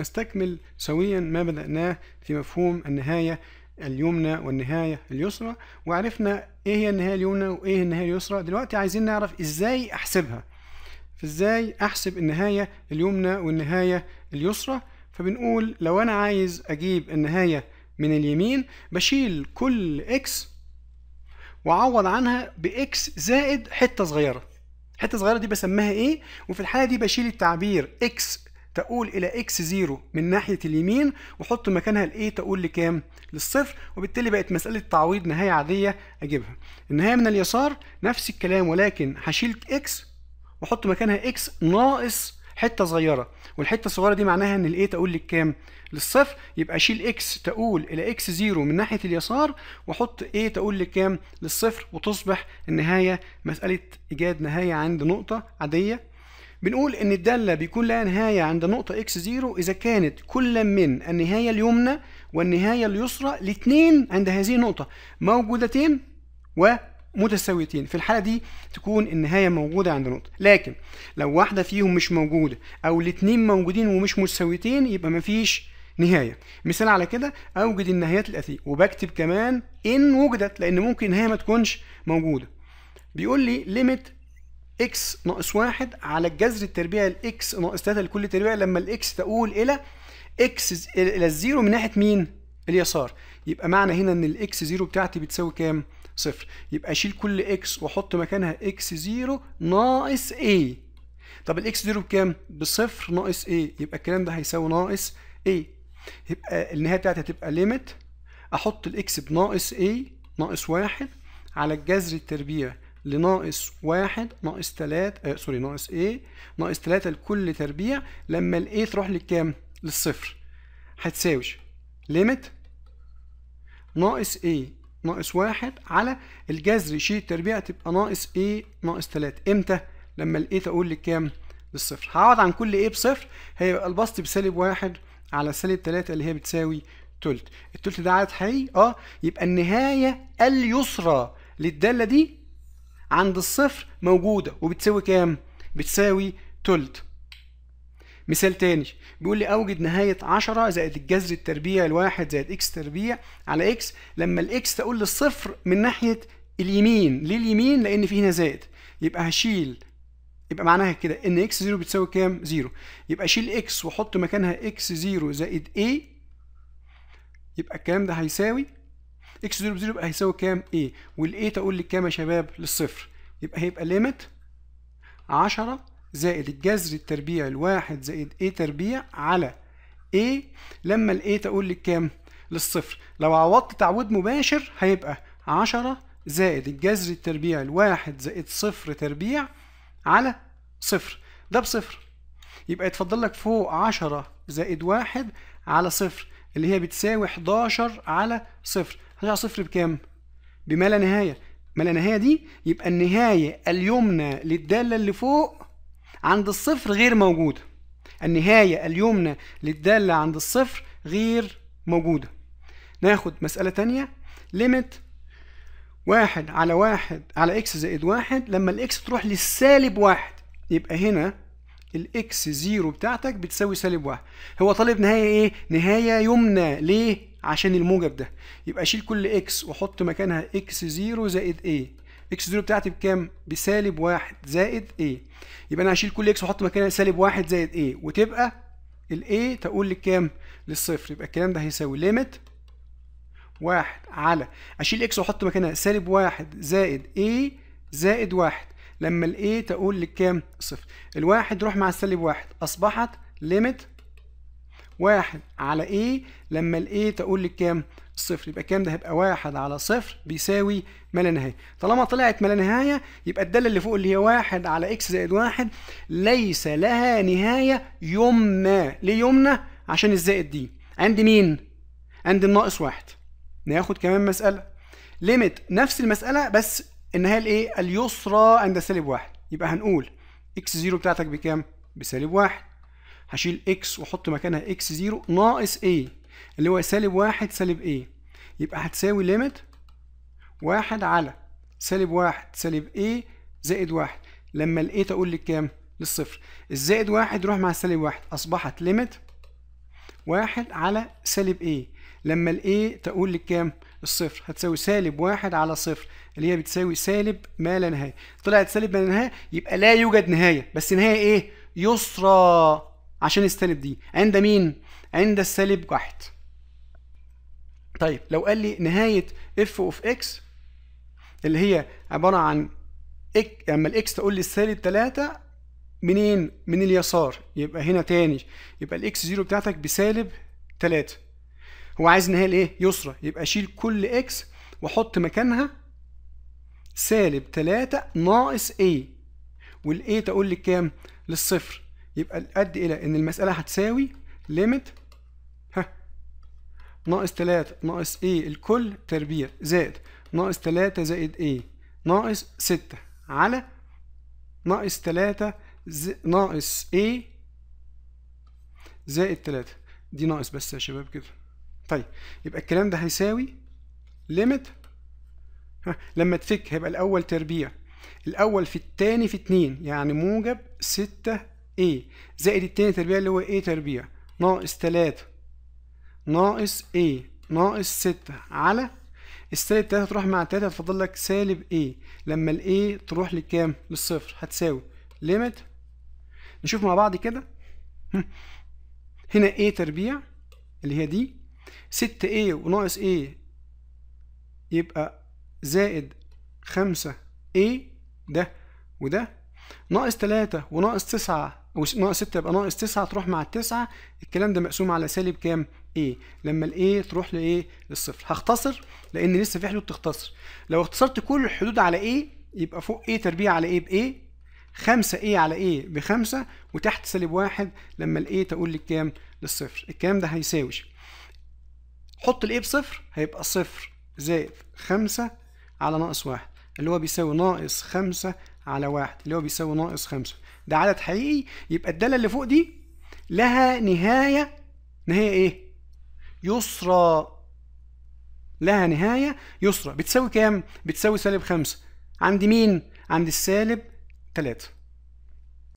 نستكمل سويا ما بدأناه في مفهوم النهاية اليمنى والنهاية اليسرى وعرفنا ايه هي النهاية اليمنى وايه النهاية اليسرى دلوقتي عايزين نعرف ازاي احسبها فازاي احسب النهاية اليمنى والنهاية اليسرى فبنقول لو انا عايز اجيب النهاية من اليمين بشيل كل اكس وعوض عنها باكس زائد حتة صغيرة الحتة الصغيرة دي بسميها ايه وفي الحالة دي بشيل التعبير اكس تقول الى اكس 0 من ناحيه اليمين وحط مكانها الاي تقول لكام للصفر وبالتالي بقت مساله تعويض نهايه عاديه اجيبها النهايه من اليسار نفس الكلام ولكن هشيل اكس واحط مكانها اكس ناقص حته صغيره والحته الصغيره دي معناها ان الاي تقول لكام للصفر يبقى اشيل اكس تقول الى اكس 0 من ناحيه اليسار واحط اي تقول لكام للصفر وتصبح النهايه مساله ايجاد نهايه عند نقطه عاديه بنقول ان الداله بيكون لها نهايه عند نقطه اكس 0 اذا كانت كل من النهايه اليمنى والنهايه اليسرى الاثنين عند هذه النقطه موجودتين ومتساويتين في الحاله دي تكون النهايه موجوده عند نقطه لكن لو واحده فيهم مش موجوده او الاثنين موجودين ومش متساويتين يبقى مفيش نهاية مثال على كده أوجد النهايات الاتية وبكتب كمان إن وجدت لأن ممكن النهاية ما تكونش موجودة بيقول لي ليميت اكس ناقص واحد على الجذر التربيعي الاكس ناقص 3 لكل تربيع لما الاكس تؤول الى اكس الى الزيرو من ناحيه مين؟ اليسار يبقى معنى هنا ان الاكس زيرو بتاعتي بتساوي كام؟ صفر يبقى اشيل كل اكس واحط مكانها اكس زيرو ناقص a طب الاكس زيرو بكام؟ بصفر ناقص a يبقى الكلام ده هيساوي ناقص a يبقى النهايه بتاعتي هتبقى ليميت احط الاكس بناقص a ناقص واحد على الجذر التربيع لناقص واحد ناقص تلاتة آه سوري ناقص ايه ناقص تلاتة لكل تربيع لما الايه تروح للكام للصفر هتساوي ليميت ناقص ايه ناقص واحد على الجذر شيء تربيع تبقى ناقص ايه ناقص تلاتة امتى لما الايه تقول للكام للصفر هقعد عن كل ايه بصفر هيبقى البسط بسالب واحد على سالب تلاتة اللي هي بتساوي تلت التلت ده عدد حقيقي اه يبقى النهايه اليسرى للداله دي عند الصفر موجودة وبتساوي كام؟ بتساوي تلت مثال تاني بيقول لي اوجد نهاية 10 زائد الجذر التربيع الواحد زائد اكس تربيع على اكس لما الاكس تقول للصفر من ناحية اليمين ليه اليمين؟ لأن في هنا زائد يبقى هشيل يبقى معناها كده ان اكس 0 بتساوي كام؟ 0 يبقى شيل اكس وحط مكانها اكس 0 زائد a إيه؟ يبقى الكلام ده هيساوي اكس 0 0 يبقى هيساوي كام اي والاي تقول لي كام يا شباب للصفر يبقى هيبقى ليميت 10 زائد الجذر التربيع الواحد زائد ايه تربيع على ايه لما الاي تقول لي كام للصفر لو عوضت تعويض مباشر هيبقى 10 زائد الجذر التربيع الواحد زائد صفر تربيع على صفر ده بصفر يبقى يتفضل لك فوق 10 زائد واحد على صفر اللي هي بتساوي 11 على صفر هترجع صفر بكام؟ بما لا نهايه ما لا نهايه دي يبقى النهايه اليمنى للداله اللي فوق عند الصفر غير موجوده النهايه اليمنى للداله عند الصفر غير موجوده ناخد مساله تانية ليميت واحد على واحد على اكس زائد واحد لما الاكس تروح للسالب واحد يبقى هنا الاكس زيرو بتاعتك بتساوي سالب واحد هو طالب نهايه ايه نهايه يمنى ليه عشان الموجب ده يبقى اشيل كل اكس واحط مكانها اكس زيرو زائد ايه اكس زيرو بتاعتي بكام؟ بسالب واحد زائد ايه يبقى انا هشيل كل اكس واحط مكانها سالب واحد زائد ايه وتبقى الايه تقول لكام؟ للصفر يبقى الكلام ده هيساوي ليميت واحد على اشيل اكس واحط مكانها سالب واحد زائد ايه زائد واحد لما الايه تقول لكام؟ صفر الواحد روح مع السالب واحد اصبحت ليميت واحد على A لما الايه A تقول كام صفر يبقى الكام ده هيبقى واحد على صفر بيساوي ما لا نهاية طالما طلعت ما لا نهاية يبقى الدالة اللي فوق اللي هي واحد على إكس زائد واحد ليس لها نهاية يمنى ليه يمنى؟ عشان الزائد دي عند مين؟ عند الناقص واحد ناخد كمان مسألة ليميت نفس المسألة بس النهاية الإيه؟ اليسرى عند سالب واحد يبقى هنقول إكس زيرو بتاعتك بكام؟ بسالب واحد هشيل اكس واحط مكانها اكس زيرو ناقص a اللي هو سالب واحد سالب a يبقى هتساوي ليميت واحد على سالب واحد سالب a زائد واحد لما ال a تقول لكام؟ للصفر الزائد واحد يروح مع سالب واحد أصبحت ليميت واحد على سالب a لما ال a تقول لكام؟ الصفر هتساوي سالب واحد على صفر اللي هي بتساوي سالب ما لا نهاية طلعت سالب ما لا نهاية يبقى لا يوجد نهاية بس نهاية ايه؟ يسرى عشان السالب دي عند مين؟ عند السالب واحد طيب لو قال لي نهاية اف اوف اكس اللي هي عبارة عن إك... اما الاكس تقول لي السالب 3 منين؟ من اليسار يبقى هنا تاني يبقى الاكس زيرو بتاعتك بسالب 3 هو عايز نهاية الايه؟ يسرى يبقى شيل كل اكس واحط مكانها سالب 3 ناقص a والايه تقول لي كام؟ للصفر يبقى ادي الى ان المساله هتساوي ليميت ها ناقص 3 ناقص a الكل تربيع زائد ناقص 3 زائد a ناقص 6 على ناقص 3 ز... ناقص a زائد 3 دي ناقص بس يا شباب كده طيب يبقى الكلام ده هيساوي ليميت لما تفك هيبقى الاول تربيع الاول في التاني في اتنين يعني موجب ستة A إيه؟ زائد التاني تربيع اللي هو A إيه تربيع ناقص تلاتة ناقص A إيه؟ ناقص ستة على السالب تلاتة تروح مع تلاتة هتفضل لك سالب A لما ال A تروح لكام؟ للصفر هتساوي ليميت نشوف مع بعض كده هنا A تربيع اللي هي دي ستة A وناقص A يبقى زائد خمسة A ده وده ناقص تلاتة وناقص تسعة او ناقص 6 يبقى ناقص 9 تروح مع التسعة الكلام ده مقسوم على سالب كام؟ ايه لما الايه تروح لايه؟ للصفر هختصر لان لسه في حدود تختصر لو اختصرت كل الحدود على ايه يبقى فوق ايه تربيع على ايه بايه 5 A على ايه بخمسة وتحت سالب واحد لما الايه تقول للكام؟ للصفر الكلام ده هيساوي حط الايه بصفر هيبقى صفر زائد 5 على ناقص واحد اللي هو بيساوي ناقص 5 على واحد اللي هو بيساوي ناقص 5 ده عدد حقيقي يبقى الداله اللي فوق دي لها نهايه نهايه ايه يسرى لها نهايه يسرى بتساوي كام بتساوي سالب 5 عند مين عند السالب 3